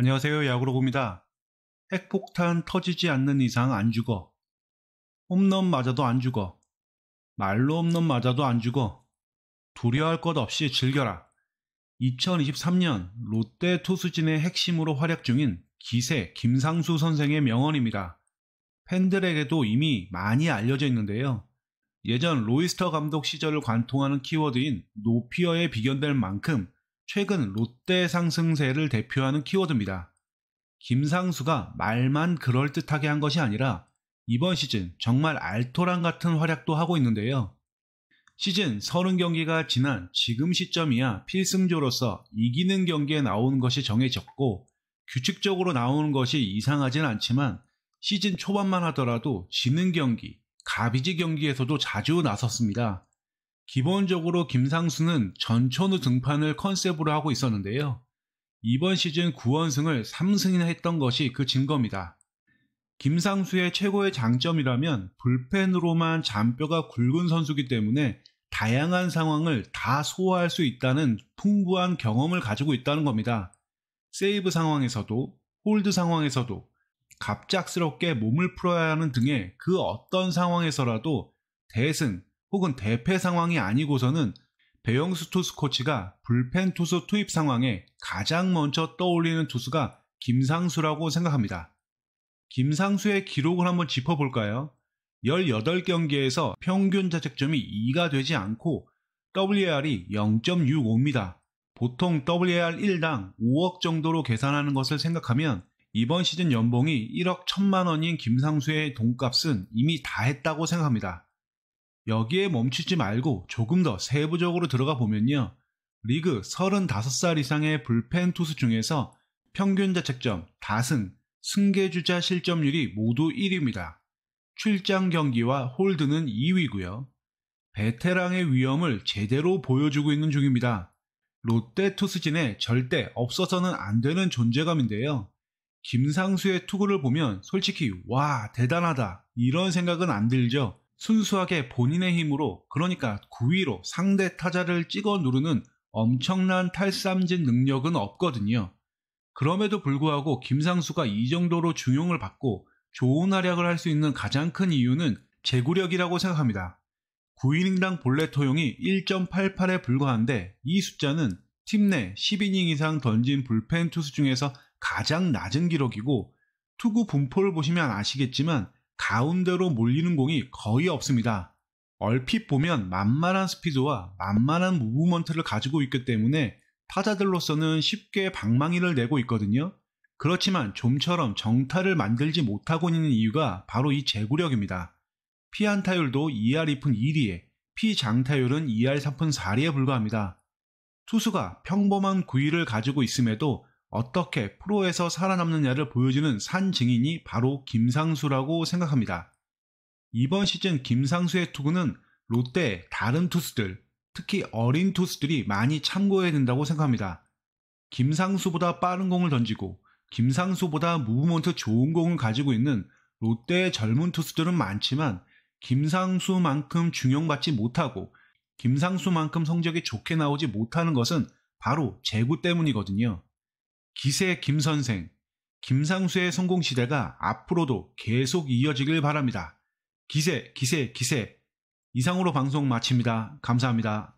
안녕하세요. 야구로고입니다. 핵폭탄 터지지 않는 이상 안 죽어. 홈런 맞아도 안 죽어. 말로 홈런 맞아도 안 죽어. 두려워할 것 없이 즐겨라. 2023년 롯데 투수진의 핵심으로 활약 중인 기세 김상수 선생의 명언입니다. 팬들에게도 이미 많이 알려져 있는데요. 예전 로이스터 감독 시절을 관통하는 키워드인 노피어에 비견될 만큼 최근 롯데 상승세를 대표하는 키워드입니다. 김상수가 말만 그럴듯하게 한 것이 아니라 이번 시즌 정말 알토란 같은 활약도 하고 있는데요. 시즌 30경기가 지난 지금 시점이야 필승조로서 이기는 경기에 나오는 것이 정해졌고 규칙적으로 나오는 것이 이상하진 않지만 시즌 초반만 하더라도 지는 경기, 가비지 경기에서도 자주 나섰습니다. 기본적으로 김상수는 전천후 등판을 컨셉으로 하고 있었는데요. 이번 시즌 9원승을 3승이나 했던 것이 그 증거입니다. 김상수의 최고의 장점이라면 불펜으로만 잔뼈가 굵은 선수기 때문에 다양한 상황을 다 소화할 수 있다는 풍부한 경험을 가지고 있다는 겁니다. 세이브 상황에서도 홀드 상황에서도 갑작스럽게 몸을 풀어야 하는 등의 그 어떤 상황에서라도 대승 혹은 대패 상황이 아니고서는 배영수 투수 코치가 불펜 투수 투입 상황에 가장 먼저 떠올리는 투수가 김상수라고 생각합니다. 김상수의 기록을 한번 짚어볼까요? 18경기에서 평균 자책점이 2가 되지 않고 WAR이 0.65입니다. 보통 WAR 1당 5억 정도로 계산하는 것을 생각하면 이번 시즌 연봉이 1억 1천만 원인 김상수의 돈값은 이미 다 했다고 생각합니다. 여기에 멈추지 말고 조금 더 세부적으로 들어가 보면요. 리그 35살 이상의 불펜 투수 중에서 평균 자책점, 다승, 승계주자 실점률이 모두 1위입니다. 출장 경기와 홀드는 2위고요. 베테랑의 위험을 제대로 보여주고 있는 중입니다. 롯데 투수진에 절대 없어서는 안 되는 존재감인데요. 김상수의 투구를 보면 솔직히 와 대단하다 이런 생각은 안 들죠. 순수하게 본인의 힘으로 그러니까 9위로 상대 타자를 찍어 누르는 엄청난 탈삼진 능력은 없거든요. 그럼에도 불구하고 김상수가 이 정도로 중용을 받고 좋은 활약을 할 수 있는 가장 큰 이유는 제구력이라고 생각합니다. 9이닝당 본래 토용이 1.88에 불과한데 이 숫자는 팀 내 10이닝 이상 던진 불펜 투수 중에서 가장 낮은 기록이고 투구 분포를 보시면 아시겠지만 가운데로 몰리는 공이 거의 없습니다. 얼핏 보면 만만한 스피드와 만만한 무브먼트를 가지고 있기 때문에 타자들로서는 쉽게 방망이를 내고 있거든요. 그렇지만 좀처럼 정타를 만들지 못하고 있는 이유가 바로 이 제구력입니다. 피안타율도 2할 2푼 1위에 피장타율은 2할 3푼 4리에 불과합니다. 투수가 평범한 구위를 가지고 있음에도 어떻게 프로에서 살아남느냐를 보여주는 산 증인이 바로 김상수라고 생각합니다. 이번 시즌 김상수의 투구는 롯데 다른 투수들, 특히 어린 투수들이 많이 참고해야 된다고 생각합니다. 김상수보다 빠른 공을 던지고 김상수보다 무브먼트 좋은 공을 가지고 있는 롯데의 젊은 투수들은 많지만 김상수만큼 중용받지 못하고 김상수만큼 성적이 좋게 나오지 못하는 것은 바로 재구 때문이거든요. 기세 김 선생, 김상수의 성공 시대가 앞으로도 계속 이어지길 바랍니다. 기세, 기세, 기세. 이상으로 방송 마칩니다. 감사합니다.